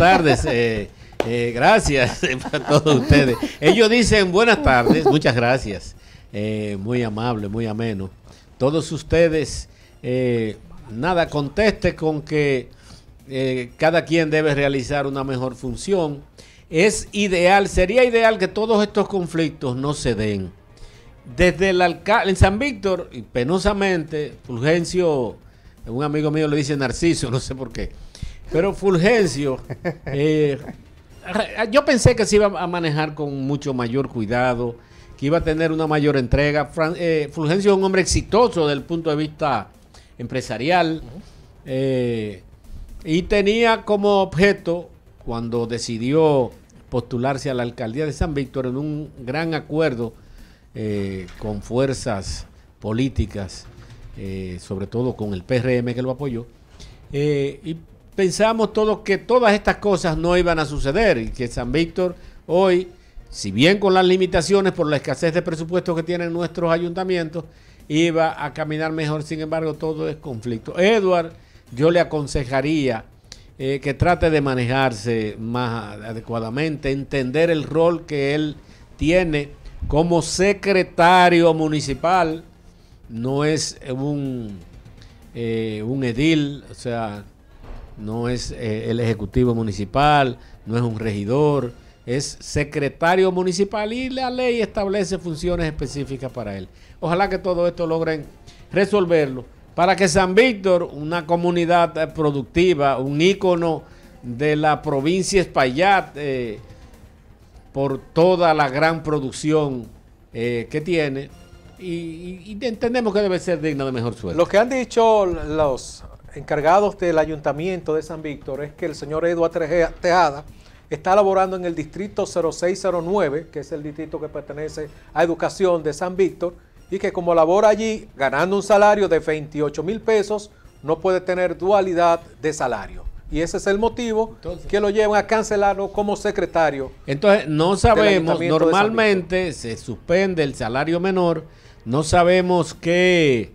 tardes. Eh, eh, gracias para todos ustedes. Ellos dicen buenas tardes, muchas gracias. Eh, muy amable, muy ameno. Todos ustedes, nada, conteste con que cada quien debe realizar una mejor función. Es ideal, sería ideal que todos estos conflictos no se den. Desde el alcalde, en San Víctor, penosamente, Fulgencio, un amigo mío le dice Narciso, no sé por qué pero Fulgencio, eh, yo pensé que se iba a manejar con mucho mayor cuidado, que iba a tener una mayor entrega. Eh, Fulgencio es un hombre exitoso desde el punto de vista empresarial eh, y tenía como objeto, cuando decidió postularse a la alcaldía de San Víctor, en un gran acuerdo con fuerzas políticas, sobre todo con el PRM que lo apoyó, y pensamos todos que todas estas cosas no iban a suceder y que San Víctor hoy, si bien con las limitaciones por la escasez de presupuesto que tienen nuestros ayuntamientos, iba a caminar mejor. Sin embargo, todo es conflicto. Edward, yo le aconsejaría eh, que trate de manejarse más adecuadamente, entender el rol que él tiene como secretario municipal. No es un, eh, un edil, o sea, no es eh, el Ejecutivo Municipal, no es un regidor, es secretario municipal y la ley establece funciones específicas para él. Ojalá que todo esto logren resolverlo para que San Víctor, una comunidad eh, productiva, un ícono de la provincia Espaillat, eh, por toda la gran producción que tiene, y, y, entendemos que debe ser digno de mejor suerte. Lo que han dicho los encargados del ayuntamiento de San Víctor es que el señor Eduardo Tejada está laborando en el distrito 0609, que es el distrito que pertenece a educación de San Víctor, y que como labora allí ganando un salario de 28 mil pesos, no puede tener dualidad de salario. Y ese es el motivo que lo llevan a cancelarlo como secretario. Entonces, no sabemos, normalmente se suspende el salario menor, no sabemos qué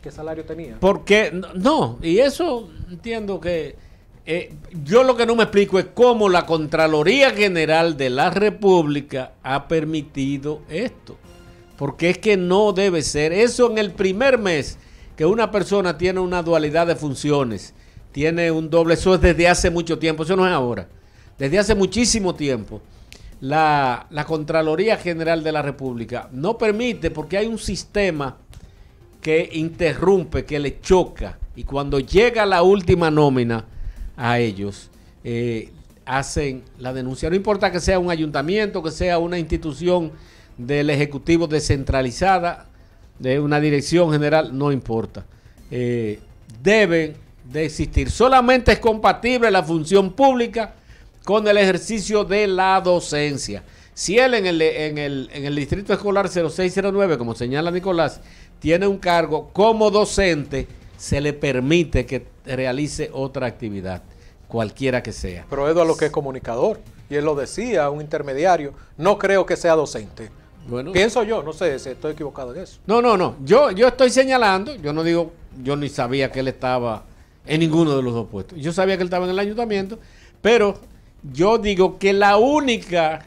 qué salario tenía. Porque, no, y eso entiendo que eh, yo lo que no me explico es cómo la Contraloría General de la República ha permitido esto. Porque es que no debe ser. Eso en el primer mes que una persona tiene una dualidad de funciones, tiene un doble, eso es desde hace mucho tiempo, eso no es ahora. Desde hace muchísimo tiempo, la, la Contraloría General de la República no permite porque hay un sistema que interrumpe, que le choca. Y cuando llega la última nómina a ellos, eh, hacen la denuncia. No importa que sea un ayuntamiento, que sea una institución del Ejecutivo descentralizada, de una dirección general, no importa. Eh, deben de existir. Solamente es compatible la función pública con el ejercicio de la docencia. Si él en el, en el, en el distrito escolar 0609, como señala Nicolás, tiene un cargo como docente, se le permite que realice otra actividad, cualquiera que sea. Pero Edu a lo que es comunicador, y él lo decía, un intermediario, no creo que sea docente. Pienso yo, no sé si estoy equivocado en eso. No, no, no. Yo, yo estoy señalando, yo no digo, yo ni sabía que él estaba en ninguno de los dos puestos. Yo sabía que él estaba en el ayuntamiento, pero yo digo que la única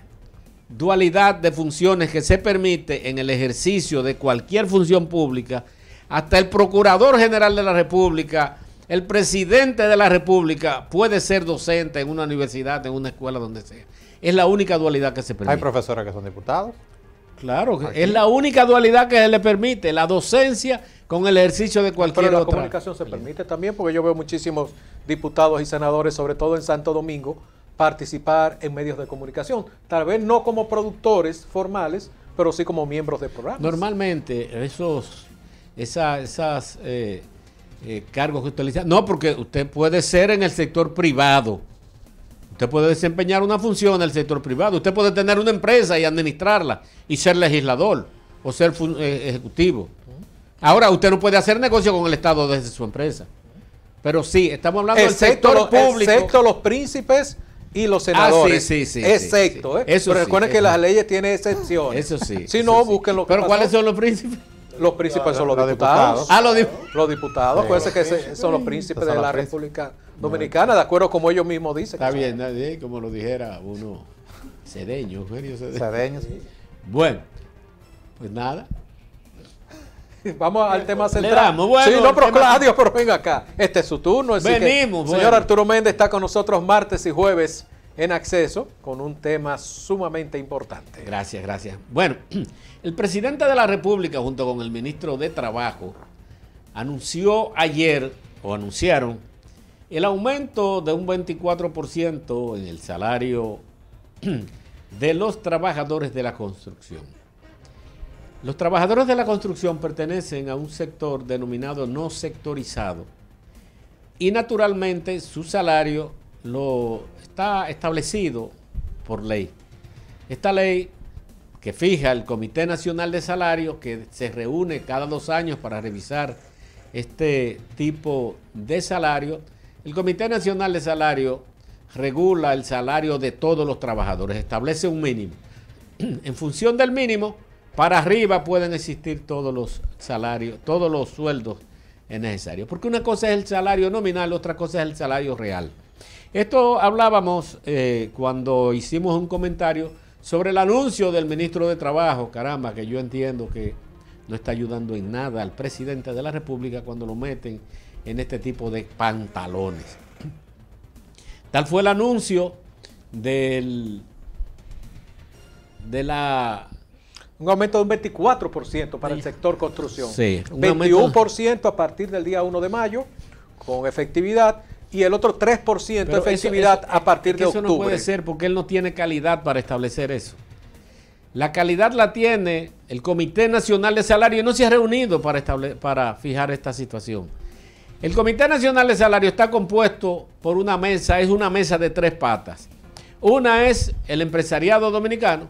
dualidad de funciones que se permite en el ejercicio de cualquier función pública, hasta el Procurador General de la República, el presidente de la República puede ser docente en una universidad, en una escuela, donde sea. Es la única dualidad que se permite. Hay profesoras que son diputados. Claro, es la única dualidad que se le permite, la docencia con el ejercicio de cualquier Pero la comunicación se permite también, porque yo veo muchísimos diputados y senadores, sobre todo en Santo Domingo, participar en medios de comunicación. Tal vez no como productores formales, pero sí como miembros de programas. Normalmente esos esas eh, eh, cargos que usted dice, no, porque usted puede ser en el sector privado. Usted puede desempeñar una función en el sector privado. Usted puede tener una empresa y administrarla y ser legislador o ser eh, ejecutivo. Ahora, usted no puede hacer negocio con el Estado desde su empresa. Pero sí, estamos hablando del sector público. Excepto los príncipes y los ah, senadores. Excepto, ¿eh? Pero recuerden que las leyes tienen excepciones. Eso sí. Si no, busquen lo Pero ¿cuáles son los príncipes? Los príncipes son los, diputados. Ah, los, los diputados. Acuérdense que son los príncipes de la República Dominicana, de acuerdo como ellos mismos dicen. Está bien, nadie, como lo dijera uno, cedeño, Cedeño. Bueno, pues nada. Vamos al tema central. sí, no, pero pero venga acá. Este es su turno. Venimos, Señor Arturo Méndez está con nosotros martes y jueves en acceso con un tema sumamente importante. Gracias, gracias. Bueno, el presidente de la República junto con el ministro de Trabajo anunció ayer, o anunciaron, el aumento de un 24% en el salario de los trabajadores de la construcción. Los trabajadores de la construcción pertenecen a un sector denominado no sectorizado y naturalmente su salario lo está establecido por ley. Esta ley que fija el Comité Nacional de Salarios que se reúne cada dos años para revisar este tipo de salario, el Comité Nacional de Salario regula el salario de todos los trabajadores, establece un mínimo. En función del mínimo, para arriba pueden existir todos los salarios, todos los sueldos necesarios. Porque una cosa es el salario nominal, otra cosa es el salario real. Esto hablábamos eh, cuando hicimos un comentario sobre el anuncio del ministro de Trabajo, caramba, que yo entiendo que no está ayudando en nada al presidente de la República cuando lo meten en este tipo de pantalones. Tal fue el anuncio del, de la un aumento de un 24% para el sector construcción. Sí, un 21% a partir del día 1 de mayo, con efectividad, y el otro 3% de efectividad a partir de octubre. Eso no puede ser porque él no tiene calidad para establecer eso. La calidad la tiene el Comité Nacional de Salario y no se ha reunido para, para fijar esta situación. El Comité Nacional de Salario está compuesto por una mesa, es una mesa de tres patas. Una es el empresariado dominicano,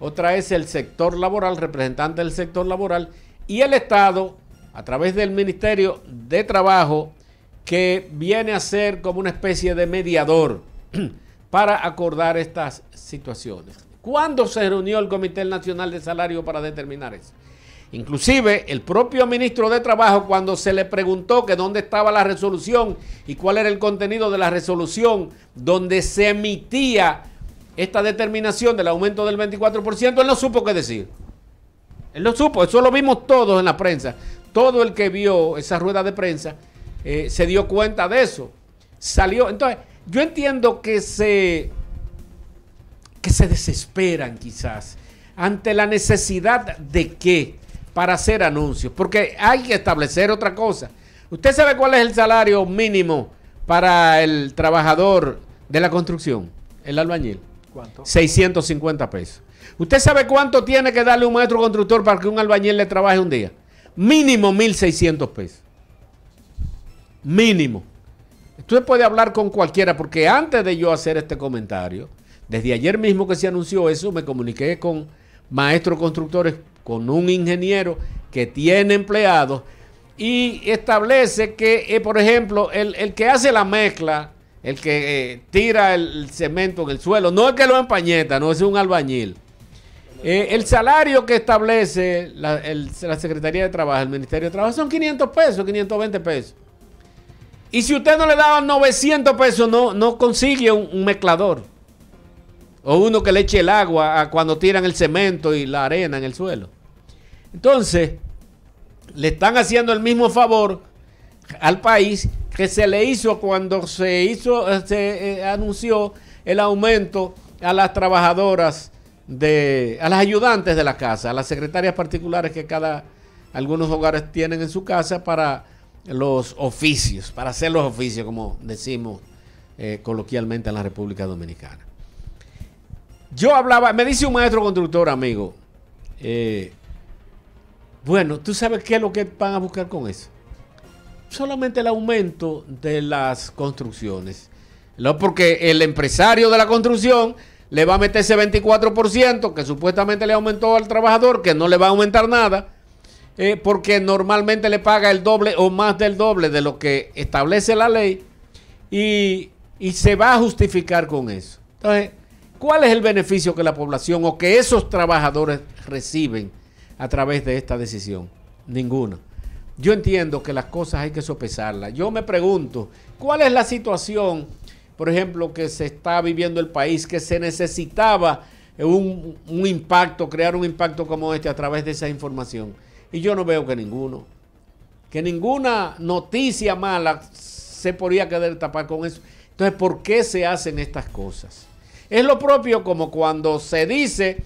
otra es el sector laboral, representante del sector laboral, y el Estado, a través del Ministerio de Trabajo, que viene a ser como una especie de mediador para acordar estas situaciones. ¿Cuándo se reunió el Comité Nacional de Salario para determinar eso? Inclusive el propio ministro de Trabajo cuando se le preguntó que dónde estaba la resolución y cuál era el contenido de la resolución donde se emitía esta determinación del aumento del 24%, él no supo qué decir. Él no supo, eso lo vimos todos en la prensa. Todo el que vio esa rueda de prensa eh, se dio cuenta de eso. Salió. Entonces, yo entiendo que se, que se desesperan quizás ante la necesidad de qué para hacer anuncios, porque hay que establecer otra cosa. ¿Usted sabe cuál es el salario mínimo para el trabajador de la construcción, el albañil? ¿Cuánto? 650 pesos. ¿Usted sabe cuánto tiene que darle un maestro constructor para que un albañil le trabaje un día? Mínimo 1.600 pesos. Mínimo. Usted puede hablar con cualquiera, porque antes de yo hacer este comentario, desde ayer mismo que se anunció eso, me comuniqué con maestros constructores, con un ingeniero que tiene empleados y establece que, eh, por ejemplo, el, el que hace la mezcla el que eh, tira el cemento en el suelo, no es que lo empañeta, no es un albañil. Eh, el salario que establece la, Secretaría de Trabajo, el Ministerio de Trabajo, son 500 pesos, 520 pesos. Y si usted no le daba 900 pesos, no, consigue un, mezclador. O uno que le eche el agua cuando tiran el cemento y la arena en el suelo. Entonces, le están haciendo el mismo favor al país que se le hizo cuando se hizo, se eh, anunció el aumento a las trabajadoras de, a las ayudantes de la casa, a las secretarias particulares que cada algunos hogares tienen en su casa para los oficios, para hacer los oficios, como decimos eh, coloquialmente en la República Dominicana. Yo hablaba, me dice un maestro constructor, amigo, eh, bueno, ¿tú sabes qué es lo que van a buscar con eso? solamente el aumento de las construcciones. No porque el empresario de la construcción le va a meter ese 24% que supuestamente le aumentó al trabajador, que no le va a aumentar nada, eh, porque normalmente le paga el doble o más del doble de lo que establece la ley y, y se va a justificar con eso. Entonces, ¿cuál es el beneficio que la población o que esos trabajadores reciben a través de esta decisión? Ninguna yo entiendo que las cosas hay que sopesarlas. Yo me pregunto, ¿cuál es la situación, por ejemplo, que se está viviendo el país, que se necesitaba un, impacto, crear un impacto como este a través de esa información? Y yo no veo que ninguno, que ninguna noticia mala se podría quedar tapar con eso. Entonces, ¿por qué se hacen estas cosas? Es lo propio como cuando se dice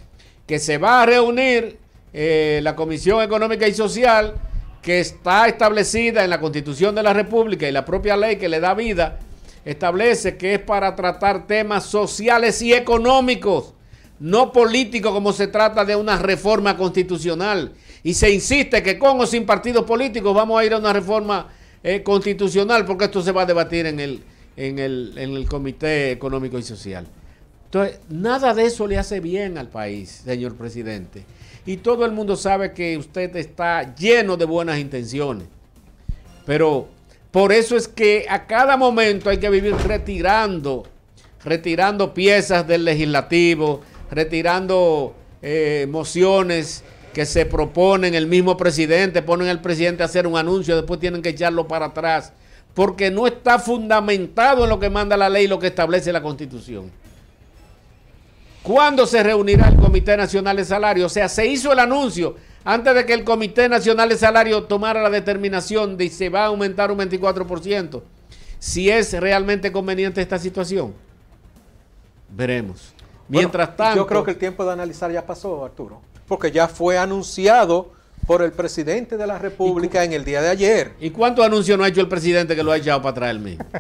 que se va a reunir eh, la Comisión Económica y Social que está establecida en la Constitución de la República y la propia ley que le da vida, establece que es para tratar temas sociales y económicos, no políticos como se trata de una reforma constitucional. Y se insiste que con o sin partidos políticos vamos a ir a una reforma eh, constitucional porque esto se va a debatir en el, en el, en el Comité Económico y Social. Entonces, nada de eso le hace bien al país, señor presidente. Y todo el mundo sabe que usted está lleno de buenas intenciones. Pero por eso es que a cada momento hay que vivir retirando, retirando piezas del legislativo, retirando eh, mociones que se proponen el mismo presidente, ponen al presidente a hacer un anuncio, después tienen que echarlo para atrás, porque no está fundamentado en lo que manda la ley, y lo que establece la constitución. ¿Cuándo se reunirá el Comité Nacional de Salario? O sea, se hizo el anuncio antes de que el Comité Nacional de Salario tomara la determinación de si se va a aumentar un 24%. Si es realmente conveniente esta situación. Veremos. Mientras tanto. Yo creo que el tiempo de analizar ya pasó, Arturo. Porque ya fue anunciado por el presidente de la República en el día de ayer. ¿Y cuánto anuncio no ha hecho el presidente que lo ha echado para atrás el mismo?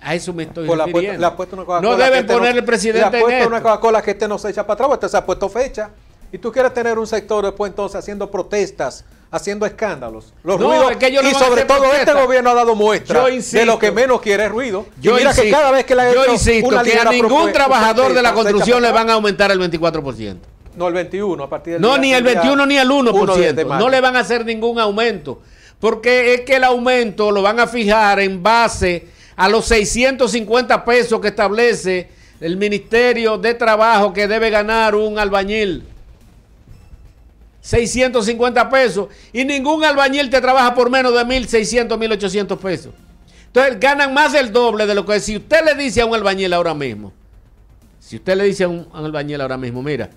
A eso me estoy no deben poner el presidente Le ha puesto una Coca-Cola que este no se echa para atrás, este se ha puesto fecha. Y tú quieres tener un sector después entonces haciendo protestas, haciendo escándalos. Los y sobre todo este gobierno ha dado muestra de lo que menos quiere es ruido. Yo mira insisto, que cada vez que la a ningún trabajador de la construcción le van a aumentar el 24%. No, el 21, a partir No, ni el 21 ni el 1%. Este no le van a hacer ningún aumento. Porque es que el aumento lo van a fijar en base a los 650 pesos que establece el Ministerio de Trabajo que debe ganar un albañil. 650 pesos. Y ningún albañil te trabaja por menos de 1.600, 1.800 pesos. Entonces ganan más del doble de lo que si usted le dice a un albañil ahora mismo. Si usted le dice a un, albañil ahora mismo, mira,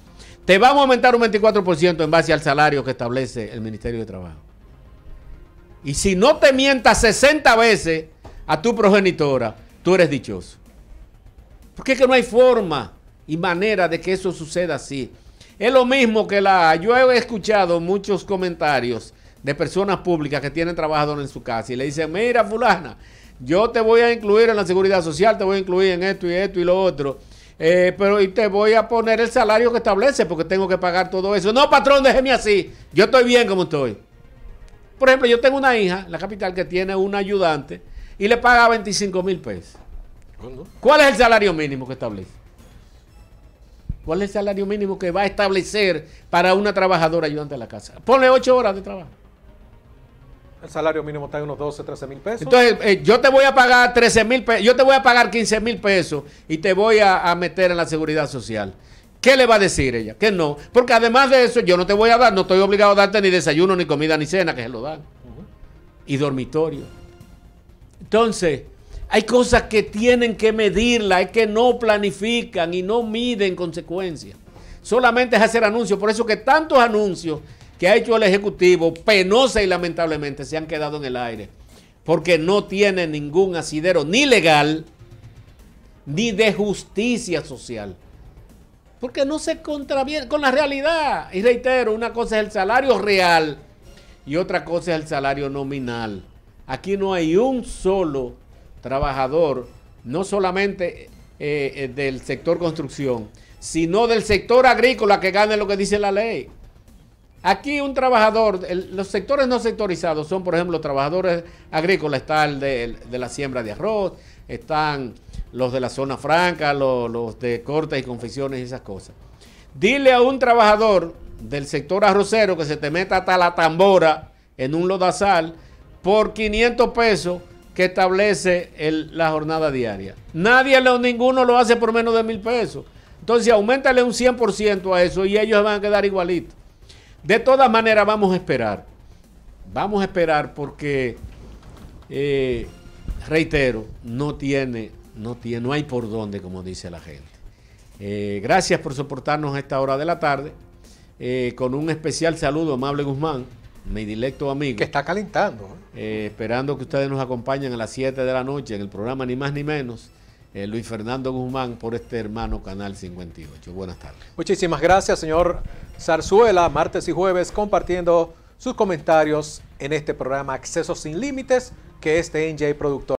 te vamos a aumentar un 24% en base al salario que establece el Ministerio de Trabajo. Y si no te mientas 60 veces, a tu progenitora, tú eres dichoso. Porque es que no hay forma y manera de que eso suceda así. Es lo mismo que la... Yo he escuchado muchos comentarios de personas públicas que tienen trabajadores en su casa y le dicen, mira fulana, yo te voy a incluir en la seguridad social, te voy a incluir en esto y esto y lo otro. Eh, pero y te voy a poner el salario que establece porque tengo que pagar todo eso. No, patrón, déjeme así. Yo estoy bien como estoy. Por ejemplo, yo tengo una hija, la capital, que tiene un ayudante y le paga 25 mil pesos. ¿Cuál es el salario mínimo que establece? ¿Cuál es el salario mínimo que va a establecer para una trabajadora ayudante de la casa? Ponle 8 horas de trabajo. El salario mínimo está en unos 12, 13 mil pesos. Entonces, eh, yo te voy a pagar 13 mil pesos, yo te voy a pagar 15 mil pesos y te voy a, meter en la seguridad social. ¿Qué le va a decir ella? Que no. Porque además de eso, yo no te voy a dar, no estoy obligado a darte ni desayuno, ni comida, ni cena, que se lo dan. Y dormitorio. Entonces, hay cosas que tienen que medirla, hay que no planifican y no miden consecuencias. Solamente es hacer anuncios. Por eso que tantos anuncios que ha hecho el Ejecutivo, penosa y lamentablemente, se han quedado en el aire. Porque no tiene ningún asidero ni legal ni de justicia social. Porque no se contraviene con la realidad. Y reitero, una cosa es el salario real y otra cosa es el salario nominal. Aquí no hay un solo trabajador, no solamente eh, eh, del sector construcción, sino del sector agrícola que gane lo que dice la ley. Aquí un trabajador, los sectores no sectorizados son, por ejemplo, trabajadores agrícolas, está el de, la siembra de arroz, están los de la zona franca, los, los de cortes y confecciones y esas cosas. Dile a un trabajador del sector arrocero que se te meta hasta la tambora en un lodazal por 500 pesos que establece la jornada diaria. Nadie, ninguno lo hace por menos de mil pesos. Entonces, aumentale un 100% a eso y ellos van a quedar igualitos. De todas maneras, vamos a esperar. Vamos a esperar porque, eh, reitero, no tiene, no tiene, hay por dónde, como dice la gente. Eh, gracias por soportarnos a esta hora de la tarde. Eh, con un especial saludo, amable Guzmán mi directo amigo. Que está calentando. ¿eh? Eh, esperando que ustedes nos acompañen a las 7 de la noche en el programa Ni más ni menos. Eh, Luis Fernando Guzmán por este hermano Canal 58. Buenas tardes. Muchísimas gracias, señor Zarzuela. Martes y jueves compartiendo sus comentarios en este programa Acceso sin Límites, que este de NJ Productor.